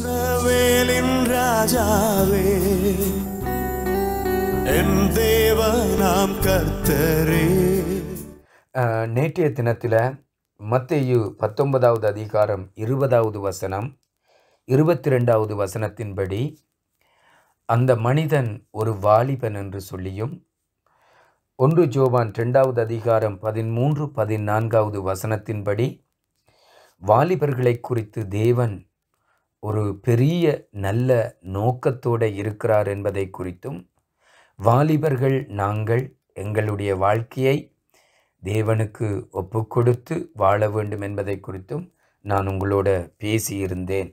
இஸ்ரவேலின் ராஜாவே என் தேவ நாம் கர்த்தரே நேற்றைய தினத்தில் மத்தேயு பத்தொன்பதாவது அதிகாரம் இருபதாவது வசனம் இருபத்தி ரெண்டாவது வசனத்தின்படி அந்த மனிதன் ஒரு வாலிபன் என்று சொல்லியும் ஒன்று ஜோபான் ரெண்டாவது அதிகாரம் பதிமூன்று பதினான்காவது வசனத்தின்படி வாலிபர்களை குறித்து தேவன் ஒரு பெரிய நல்ல நோக்கத்தோடு இருக்கிறார் என்பதை குறித்தும் வாலிபர்கள் நாங்கள் எங்களுடைய வாழ்க்கையை தேவனுக்கு ஒப்பு கொடுத்து வாழ வேண்டும் என்பதை குறித்தும் நான் உங்களோட பேசியிருந்தேன்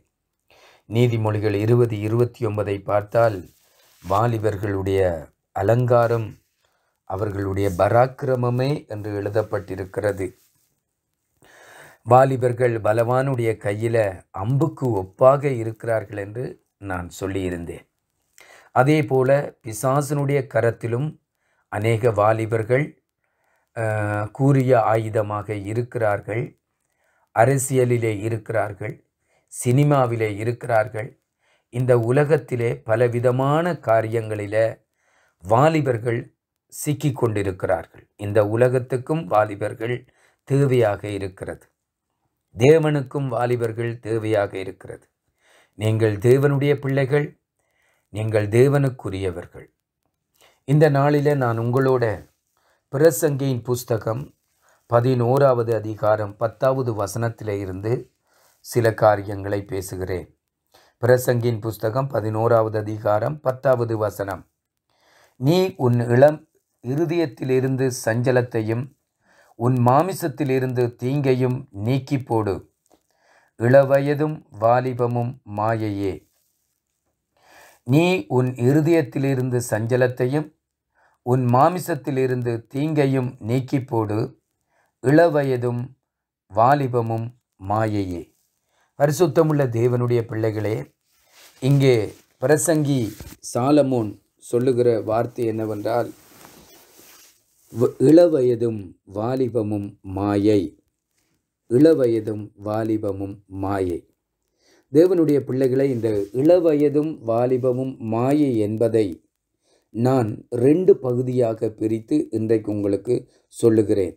நீதிமொழிகள் இருபது இருபத்தி ஒன்பதை பார்த்தால் வாலிபர்களுடைய அலங்காரம் அவர்களுடைய பராக்கிரமமே என்று எழுதப்பட்டிருக்கிறது வாலிபர்கள் பலவானுடைய கையில் அம்புக்கு ஒப்பாக இருக்கிறார்கள் என்று நான் சொல்லியிருந்தேன் அதே போல பிசாசனுடைய கரத்திலும் அநேக வாலிபர்கள் கூறிய ஆயுதமாக இருக்கிறார்கள் அரசியலிலே இருக்கிறார்கள் சினிமாவிலே இருக்கிறார்கள் இந்த உலகத்திலே பலவிதமான காரியங்களில் வாலிபர்கள் சிக்கி கொண்டிருக்கிறார்கள் இந்த உலகத்துக்கும் வாலிபர்கள் தேவையாக இருக்கிறது தேவனுக்கும் வாலிபர்கள் தேவையாக இருக்கிறது நீங்கள் தேவனுடைய பிள்ளைகள் நீங்கள் தேவனுக்குரியவர்கள் இந்த நாளில் நான் உங்களோட பிரசங்கையின் புஸ்தகம் பதினோராவது அதிகாரம் பத்தாவது வசனத்தில் இருந்து சில காரியங்களை பேசுகிறேன் பிரசங்கின் புஸ்தகம் பதினோராவது அதிகாரம் பத்தாவது வசனம் நீ உன் இளம் இருதயத்திலிருந்து சஞ்சலத்தையும் உன் மாமிசத்திலிருந்து தீங்கையும் நீக்கி போடு இளவயதும் வாலிபமும் மாயையே நீ உன் இருதயத்திலிருந்து சஞ்சலத்தையும் உன் மாமிசத்திலிருந்து தீங்கையும் நீக்கி போடு இளவயதும் வாலிபமும் மாயையே பரிசுத்தமுள்ள தேவனுடைய பிள்ளைகளே இங்கே பிரசங்கி சாலமோன் சொல்லுகிற வார்த்தை என்னவென்றால் இளவயதும் வாலிபமும் மாயை இளவயதும் வாலிபமும் மாயை தேவனுடைய பிள்ளைகளை இந்த இளவயதும் வாலிபமும் மாயை என்பதை நான் ரெண்டு பகுதியாக பிரித்து இன்றைக்கு உங்களுக்கு சொல்லுகிறேன்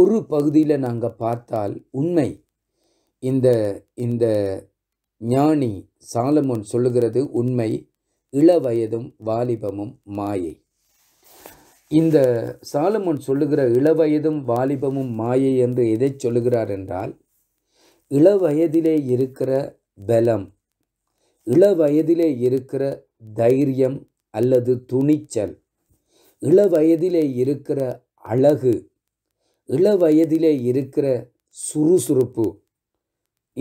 ஒரு பகுதியில் நாங்கள் பார்த்தால் உண்மை இந்த இந்த ஞானி சாலமோன் சொல்லுகிறது உண்மை இளவயதும் வாலிபமும் மாயை இந்த சாலமோன் சொல்லுகிற இளவயதும் வாலிபமும் மாயை என்று எதை சொல்லுகிறார் என்றால் இளவயதிலே இருக்கிற பலம் இளவயதிலே இருக்கிற தைரியம் அல்லது துணிச்சல் இளவயதிலே இருக்கிற அழகு இளவயதிலே இருக்கிற சுறுசுறுப்பு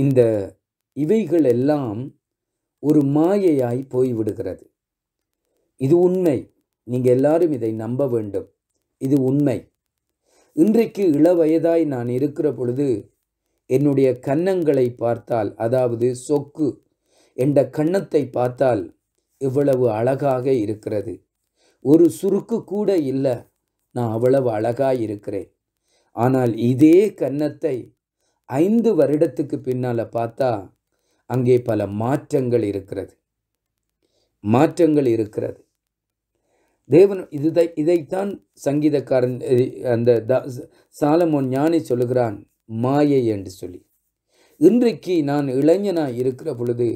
இந்த இவைகள் எல்லாம் ஒரு மாயையாய் போய்விடுகிறது இது உண்மை நீங்கள் எல்லாரும் இதை நம்ப வேண்டும் இது உண்மை இன்றைக்கு இளவயதாய் நான் இருக்கிற பொழுது என்னுடைய கன்னங்களை பார்த்தால் அதாவது சொக்கு என்ற கன்னத்தை பார்த்தால் இவ்வளவு அழகாக இருக்கிறது ஒரு சுருக்கு கூட இல்லை நான் அவ்வளவு அழகாக இருக்கிறேன் ஆனால் இதே கன்னத்தை ஐந்து வருடத்துக்கு பின்னால் பார்த்தா அங்கே பல மாற்றங்கள் இருக்கிறது மாற்றங்கள் இருக்கிறது தேவன் இதுதை இதைத்தான் சங்கீதக்காரன் அந்த சாலமோன் ஞானி சொல்லுகிறான் மாயை என்று சொல்லி இன்றைக்கு நான் இளைஞனாக இருக்கிற பொழுது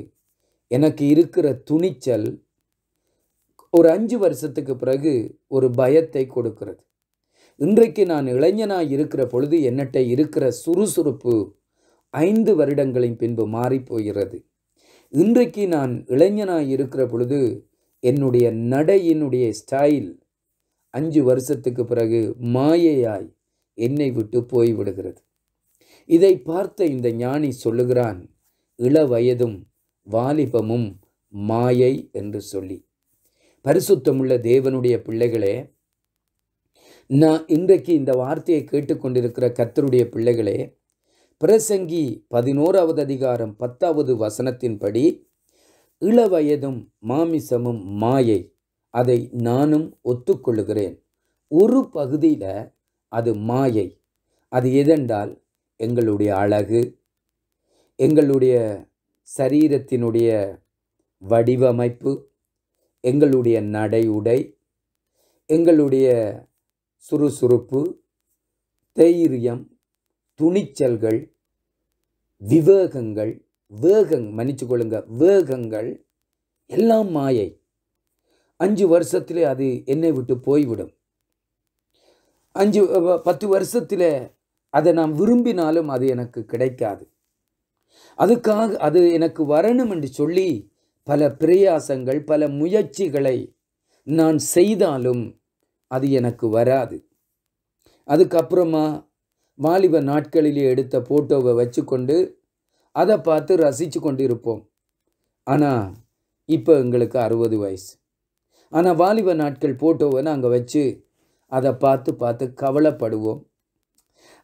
எனக்கு இருக்கிற துணிச்சல் ஒரு அஞ்சு வருஷத்துக்கு பிறகு ஒரு பயத்தை கொடுக்கிறது இன்றைக்கு நான் இளைஞனாக இருக்கிற பொழுது என்னட்ட இருக்கிற சுறுசுறுப்பு ஐந்து வருடங்களின் பின்பு மாறி போகிறது இன்றைக்கு நான் இளைஞனாக இருக்கிற பொழுது என்னுடைய நடையினுடைய ஸ்டைல் அஞ்சு வருஷத்துக்கு பிறகு மாயையாய் என்னை விட்டு போய்விடுகிறது இதை பார்த்த இந்த ஞானி சொல்லுகிறான் இள வயதும் வாலிபமும் மாயை என்று சொல்லி பரிசுத்தமுள்ள தேவனுடைய பிள்ளைகளே நான் இன்றைக்கு இந்த வார்த்தையை கேட்டுக்கொண்டிருக்கிற கத்தருடைய பிள்ளைகளே பிரசங்கி பதினோராவது அதிகாரம் பத்தாவது வசனத்தின்படி இளவயதும் மாமிசமும் மாயை அதை நானும் ஒத்துக்கொள்கிறேன் ஒரு பகுதியில் அது மாயை அது எதென்றால் எங்களுடைய அழகு எங்களுடைய சரீரத்தினுடைய வடிவமைப்பு எங்களுடைய நடை உடை எங்களுடைய சுறுசுறுப்பு தைரியம் துணிச்சல்கள் விவேகங்கள் வேகங் மன்னிச்சு கொள்ளுங்க வேகங்கள் எல்லாம் மாயை அஞ்சு வருஷத்தில் அது என்னை விட்டு போய்விடும் அஞ்சு பத்து வருஷத்தில் அதை நான் விரும்பினாலும் அது எனக்கு கிடைக்காது அதுக்காக அது எனக்கு வரணும் என்று சொல்லி பல பிரயாசங்கள் பல முயற்சிகளை நான் செய்தாலும் அது எனக்கு வராது அதுக்கப்புறமா வாலிப நாட்களிலே எடுத்த ஃபோட்டோவை வச்சுக்கொண்டு அதை பார்த்து ரசித்து கொண்டு இருப்போம் ஆனால் இப்போ எங்களுக்கு அறுபது வயசு ஆனால் வாலிப நாட்கள் போட்டோவை நாங்கள் வச்சு அதை பார்த்து பார்த்து கவலைப்படுவோம்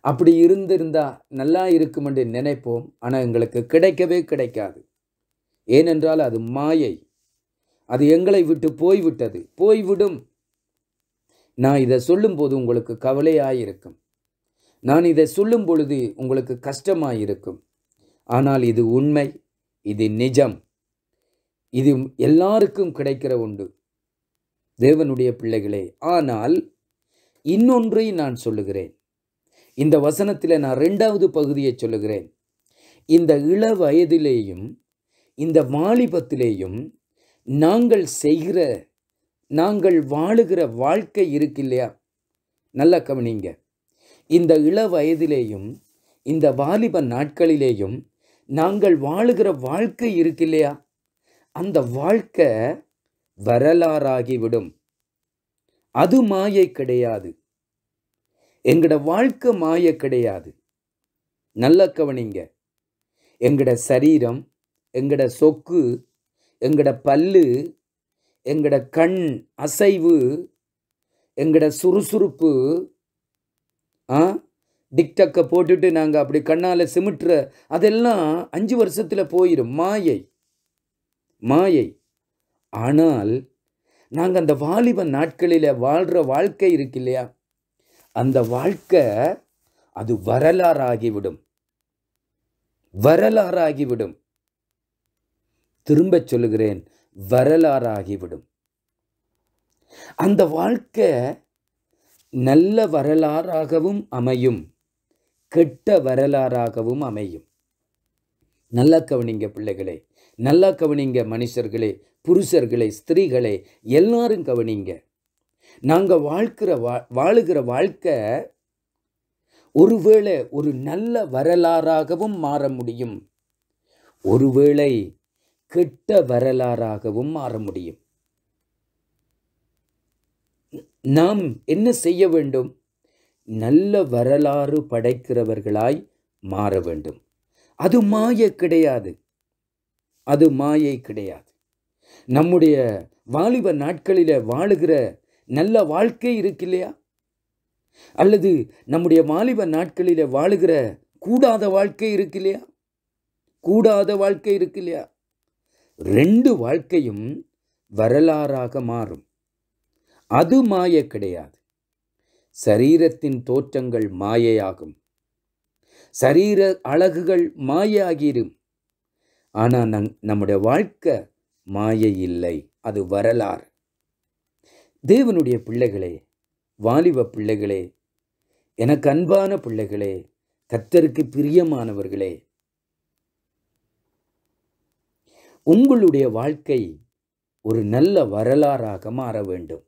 அப்படி இருந்திருந்தால் நல்லா இருக்குமென்று நினைப்போம் ஆனால் எங்களுக்கு கிடைக்கவே கிடைக்காது ஏனென்றால் அது மாயை அது எங்களை விட்டு போய்விட்டது போய்விடும் நான் இதை சொல்லும்போது உங்களுக்கு கவலையாயிருக்கும் நான் இதை சொல்லும் பொழுது உங்களுக்கு கஷ்டமாயிருக்கும் ஆனால் இது உண்மை இது நிஜம் இது எல்லாருக்கும் கிடைக்கிற உண்டு தேவனுடைய பிள்ளைகளே ஆனால் இன்னொன்றை நான் சொல்லுகிறேன் இந்த வசனத்தில் நான் ரெண்டாவது பகுதியை சொல்லுகிறேன் இந்த இள வயதிலேயும் இந்த வாலிபத்திலேயும் நாங்கள் செய்கிற நாங்கள் வாழுகிற வாழ்க்கை இருக்கு இல்லையா நல்லா கவனிங்க இந்த இள வயதிலேயும் இந்த வாலிப நாட்களிலேயும் நாங்கள் வாழுகிற வாழ்க்கை இருக்கு இல்லையா அந்த வாழ்க்கை வரலாறாகிவிடும் அது மாயை கிடையாது எங்களோட வாழ்க்கை மாய கிடையாது நல்ல கவனிங்க எங்களோட சரீரம் எங்களோட சொக்கு எங்களோட பல்லு எங்களோட கண் அசைவு எங்கட சுறுசுறுப்பு ஆ டிக்டக்கை போட்டுட்டு நாங்கள் அப்படி கண்ணால் சிமிட்டுற அதெல்லாம் அஞ்சு வருஷத்தில் போயிடும் மாயை மாயை ஆனால் நாங்கள் அந்த வாலிப நாட்களில் வாழ்கிற வாழ்க்கை இருக்கு இல்லையா அந்த வாழ்க்கை அது வரலாறாகிவிடும் வரலாறாகிவிடும் திரும்ப சொல்லுகிறேன் வரலாறாகிவிடும் அந்த வாழ்க்கை நல்ல வரலாறாகவும் அமையும் கெட்ட வரலாறாகவும் அமையும் நல்லா கவனிங்க பிள்ளைகளே நல்லா கவனிங்க மனுஷர்களே புருஷர்களே ஸ்திரீகளே எல்லாரும் கவனிங்க நாங்கள் வாழ்க்கிற வா வாழுகிற வாழ்க்கை ஒருவேளை ஒரு நல்ல வரலாறாகவும் மாற முடியும் ஒருவேளை கெட்ட வரலாறாகவும் மாற முடியும் நாம் என்ன செய்ய வேண்டும் நல்ல வரலாறு படைக்கிறவர்களாய் மாற வேண்டும் அது மாய கிடையாது அது மாயை கிடையாது நம்முடைய வாலிப நாட்களில் வாழுகிற நல்ல வாழ்க்கை இருக்கு இல்லையா அல்லது நம்முடைய வாலிப நாட்களில் வாழுகிற கூடாத வாழ்க்கை இருக்கு இல்லையா கூடாத வாழ்க்கை இருக்கு இல்லையா ரெண்டு வாழ்க்கையும் வரலாறாக மாறும் அது மாய கிடையாது சரீரத்தின் தோற்றங்கள் மாயையாகும் சரீர அழகுகள் மாயாகிரும் ஆனால் நங் நம்முடைய வாழ்க்கை மாயை இல்லை அது வரலாறு தேவனுடைய பிள்ளைகளே வாலிப பிள்ளைகளே எனக்கு அன்பான பிள்ளைகளே கத்தருக்கு பிரியமானவர்களே உங்களுடைய வாழ்க்கை ஒரு நல்ல வரலாறாக மாற வேண்டும்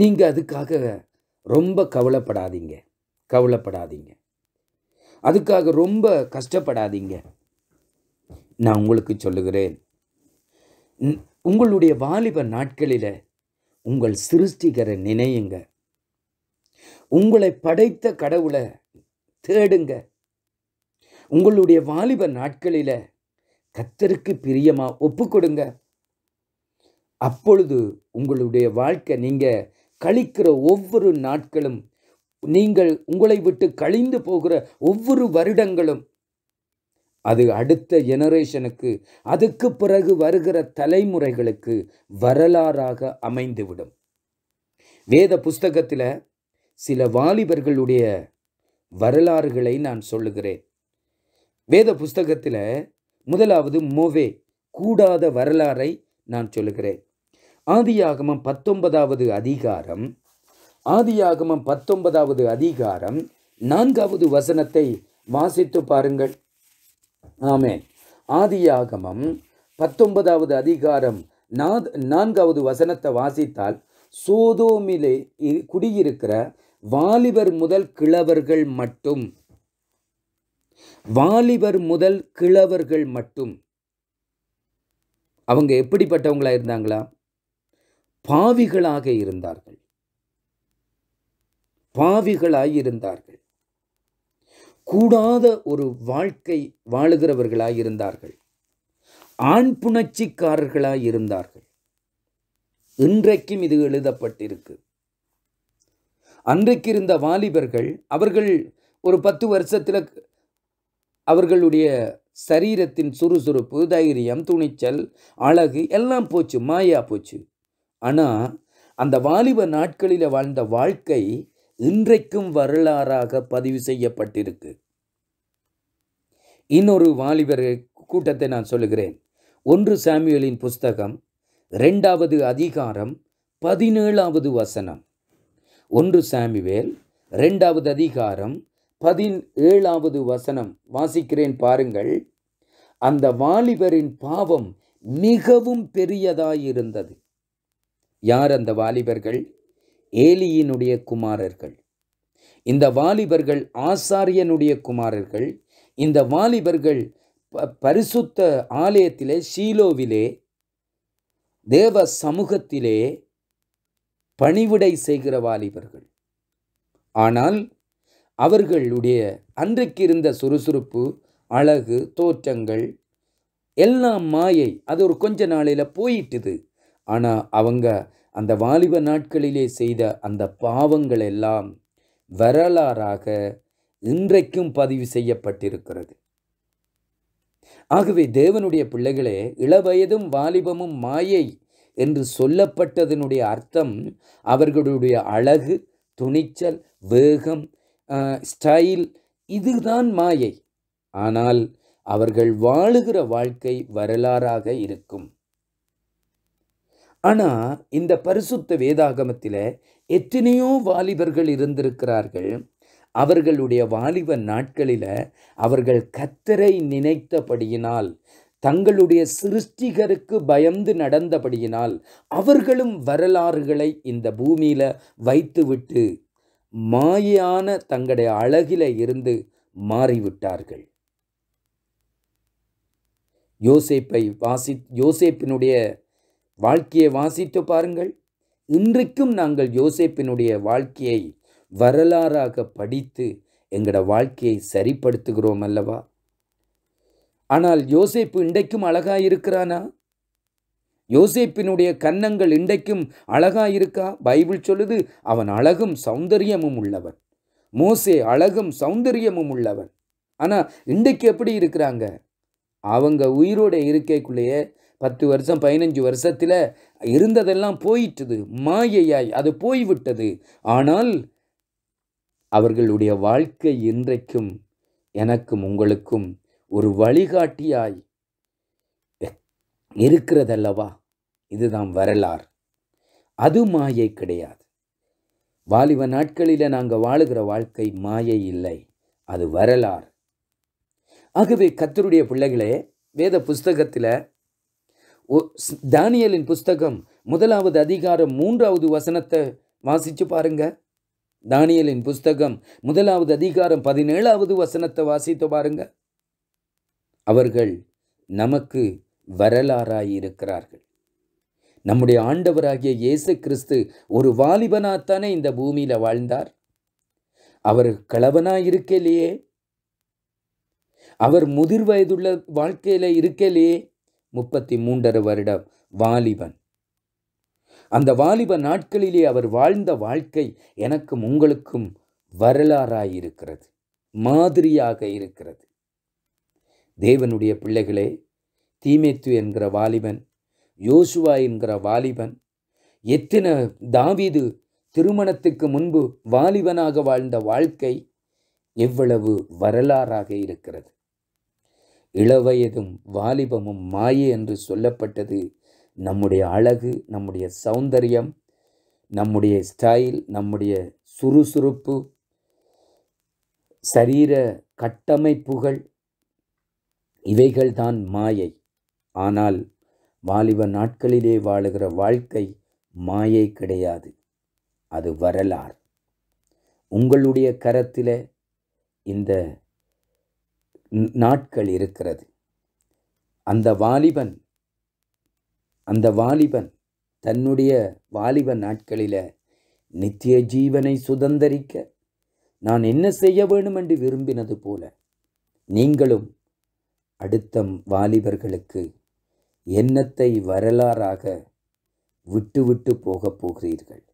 நீங்கள் அதுக்காக ரொம்ப கவலைப்படாதீங்க கவலைப்படாதீங்க அதுக்காக ரொம்ப கஷ்டப்படாதீங்க நான் உங்களுக்கு சொல்லுகிறேன் உங்களுடைய வாலிப நாட்களில் உங்கள் சிருஷ்டிகரை நினையுங்க உங்களை படைத்த கடவுளை தேடுங்க உங்களுடைய வாலிப நாட்களில் கத்தருக்கு பிரியமாக ஒப்பு கொடுங்க அப்பொழுது உங்களுடைய வாழ்க்கை நீங்கள் கழிக்கிற ஒவ்வொரு நாட்களும் நீங்கள் உங்களை விட்டு கழிந்து போகிற ஒவ்வொரு வருடங்களும் அது அடுத்த ஜெனரேஷனுக்கு அதுக்கு பிறகு வருகிற தலைமுறைகளுக்கு வரலாறாக அமைந்துவிடும் வேத புஸ்தகத்தில் சில வாலிபர்களுடைய வரலாறுகளை நான் சொல்லுகிறேன் வேத புஸ்தகத்தில் முதலாவது மோவே கூடாத வரலாறை நான் சொல்லுகிறேன் ஆதியாகமம் பத்தொன்பதாவது அதிகாரம் ஆதியாகமம் பத்தொன்பதாவது அதிகாரம் நான்காவது வசனத்தை வாசித்து பாருங்கள் ஆமே ஆதியாகமம் பத்தொன்பதாவது அதிகாரம் நான்காவது வசனத்தை வாசித்தால் சோதோமிலே குடியிருக்கிற வாலிபர் முதல் கிழவர்கள் மட்டும் வாலிபர் முதல் கிழவர்கள் மட்டும் அவங்க எப்படிப்பட்டவங்களா இருந்தாங்களா பாவிகளாக இருந்தார்கள் பாவிகளாயிருந்தார்கள் கூடாத ஒரு வாழ்க்கை வாழுகிறவர்களாயிருந்தார்கள் ஆண் புணர்ச்சிக்காரர்களாயிருந்தார்கள் இன்றைக்கும் இது எழுதப்பட்டிருக்கு அன்றைக்கு இருந்த வாலிபர்கள் அவர்கள் ஒரு பத்து வருஷத்தில் அவர்களுடைய சரீரத்தின் சுறுசுறுப்பு தைரியம் துணிச்சல் அழகு எல்லாம் போச்சு மாயா போச்சு ஆனால் அந்த வாலிப நாட்களில் வாழ்ந்த வாழ்க்கை இன்றைக்கும் வரலாறாக பதிவு செய்யப்பட்டிருக்கு இன்னொரு வாலிபர் கூட்டத்தை நான் சொல்லுகிறேன் ஒன்று சாமியலின் புஸ்தகம் ரெண்டாவது அதிகாரம் பதினேழாவது வசனம் ஒன்று சாமிவேல் ரெண்டாவது அதிகாரம் பதினேழாவது வசனம் வாசிக்கிறேன் பாருங்கள் அந்த வாலிபரின் பாவம் மிகவும் பெரியதாயிருந்தது யார் அந்த வாலிபர்கள் ஏலியினுடைய குமாரர்கள் இந்த வாலிபர்கள் ஆசாரியனுடைய குமாரர்கள் இந்த வாலிபர்கள் பரிசுத்த ஆலயத்திலே ஷீலோவிலே தேவ சமூகத்திலே பணிவிடை செய்கிற வாலிபர்கள் ஆனால் அவர்களுடைய அன்றைக்கு இருந்த சுறுசுறுப்பு அழகு தோற்றங்கள் எல்லாம் மாயை அது ஒரு கொஞ்ச நாளில் போயிட்டுது ஆனால் அவங்க அந்த வாலிப நாட்களிலே செய்த அந்த பாவங்கள் எல்லாம் வரலாறாக இன்றைக்கும் பதிவு செய்யப்பட்டிருக்கிறது ஆகவே தேவனுடைய பிள்ளைகளே இளவயதும் வாலிபமும் மாயை என்று சொல்லப்பட்டதனுடைய அர்த்தம் அவர்களுடைய அழகு துணிச்சல் வேகம் ஸ்டைல் இதுதான் மாயை ஆனால் அவர்கள் வாழுகிற வாழ்க்கை வரலாறாக இருக்கும் ஆனால் இந்த பரிசுத்த வேதாகமத்தில் எத்தனையோ வாலிபர்கள் இருந்திருக்கிறார்கள் அவர்களுடைய வாலிப நாட்களில் அவர்கள் கத்தரை நினைத்தபடியினால் தங்களுடைய சிருஷ்டிகருக்கு பயந்து நடந்தபடியினால் அவர்களும் வரலாறுகளை இந்த பூமியில் வைத்துவிட்டு மாயான தங்களுடைய அழகில இருந்து மாறிவிட்டார்கள் யோசேப்பை வாசி யோசேப்பினுடைய வாழ்க்கையை வாசித்து பாருங்கள் இன்றைக்கும் நாங்கள் யோசேப்பினுடைய வாழ்க்கையை வரலாறாக படித்து எங்களோட வாழ்க்கையை சரிப்படுத்துகிறோம் அல்லவா ஆனால் யோசேப்பு இன்றைக்கும் அழகாக இருக்கிறானா யோசேப்பினுடைய கன்னங்கள் இன்றைக்கும் அழகாயிருக்கா இருக்கா பைபிள் சொல்லுது அவன் அழகும் சௌந்தரியமும் உள்ளவன் மோசே அழகும் சௌந்தரியமும் உள்ளவன் ஆனால் இன்றைக்கு எப்படி இருக்கிறாங்க அவங்க உயிரோட இருக்கைக்குள்ளேயே பத்து வருஷம் பதினஞ்சு வருஷத்தில் இருந்ததெல்லாம் போயிட்டது மாயையாய் அது போய்விட்டது ஆனால் அவர்களுடைய வாழ்க்கை இன்றைக்கும் எனக்கும் உங்களுக்கும் ஒரு வழிகாட்டியாய் இருக்கிறதல்லவா இதுதான் வரலாறு அது மாயை கிடையாது வாலிப நாட்களில் நாங்கள் வாழுகிற வாழ்க்கை மாயை இல்லை அது வரலாறு ஆகவே கத்தருடைய பிள்ளைகளே வேத புஸ்தகத்தில் தானியலின் புஸ்தகம் முதலாவது அதிகாரம் மூன்றாவது வசனத்தை வாசித்து பாருங்க தானியலின் புஸ்தகம் முதலாவது அதிகாரம் பதினேழாவது வசனத்தை வாசித்து பாருங்க அவர்கள் நமக்கு வரலாறாயிருக்கிறார்கள் நம்முடைய ஆண்டவராகிய இயேசு கிறிஸ்து ஒரு வாலிபனாத்தானே இந்த பூமியில் வாழ்ந்தார் அவர் களவனாக இருக்கலையே அவர் முதிர் வயதுள்ள வாழ்க்கையில் இருக்கலையே முப்பத்தி மூன்றரை வருடம் வாலிபன் அந்த வாலிப நாட்களிலே அவர் வாழ்ந்த வாழ்க்கை எனக்கும் உங்களுக்கும் வரலாறாயிருக்கிறது மாதிரியாக இருக்கிறது தேவனுடைய பிள்ளைகளே தீமேத்து என்கிற வாலிபன் யோசுவா என்கிற வாலிபன் எத்தனை தாவீது திருமணத்துக்கு முன்பு வாலிபனாக வாழ்ந்த வாழ்க்கை எவ்வளவு வரலாறாக இருக்கிறது இளவயதும் வாலிபமும் மாயை என்று சொல்லப்பட்டது நம்முடைய அழகு நம்முடைய சௌந்தரியம் நம்முடைய ஸ்டைல் நம்முடைய சுறுசுறுப்பு சரீர கட்டமைப்புகள் இவைகள்தான் மாயை ஆனால் வாலிப நாட்களிலே வாழுகிற வாழ்க்கை மாயை கிடையாது அது வரலாறு உங்களுடைய கரத்தில் இந்த நாட்கள் இருக்கிறது அந்த வாலிபன் அந்த வாலிபன் தன்னுடைய வாலிப நாட்களில் நித்திய ஜீவனை சுதந்திரிக்க நான் என்ன செய்ய வேணும் என்று விரும்பினது போல நீங்களும் அடுத்த வாலிபர்களுக்கு எண்ணத்தை வரலாறாக விட்டு விட்டு போகப் போகிறீர்கள்